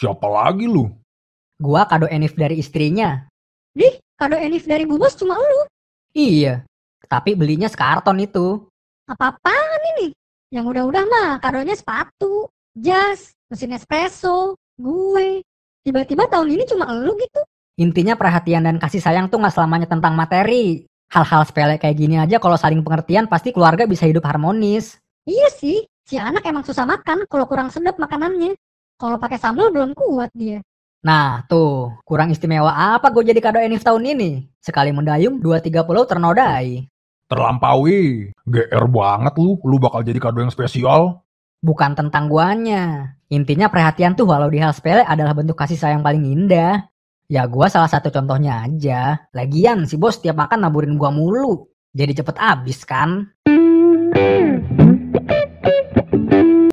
Siapa lagi lu? Gua kado Enif dari istrinya. Dih, kado Enif dari Bu Bos cuma lu. Iya, tapi belinya sekarton itu. Apa-apaan ini? Yang udah-udah mah kadonya sepatu, jas, mesin espresso, gue. Tiba-tiba tahun ini cuma lu gitu. Intinya perhatian dan kasih sayang tuh gak selamanya tentang materi. Hal-hal sepele kayak gini aja kalau saling pengertian pasti keluarga bisa hidup harmonis. Iya sih, si anak emang susah makan kalau kurang sedap makanannya. Kalau pakai sambal belum kuat dia. Nah, tuh, kurang istimewa apa gue jadi kado Enif tahun ini? Sekali mendayung, dua tiga pulau ternodai. Terlampaui, GR banget lu, lu bakal jadi kado yang spesial. Bukan tentang guanya. Intinya perhatian tuh walau di hal sepele adalah bentuk kasih sayang paling indah. Ya gua salah satu contohnya aja. Lagian si bos tiap makan naburin gua mulu. Jadi cepet abis kan? Hmm.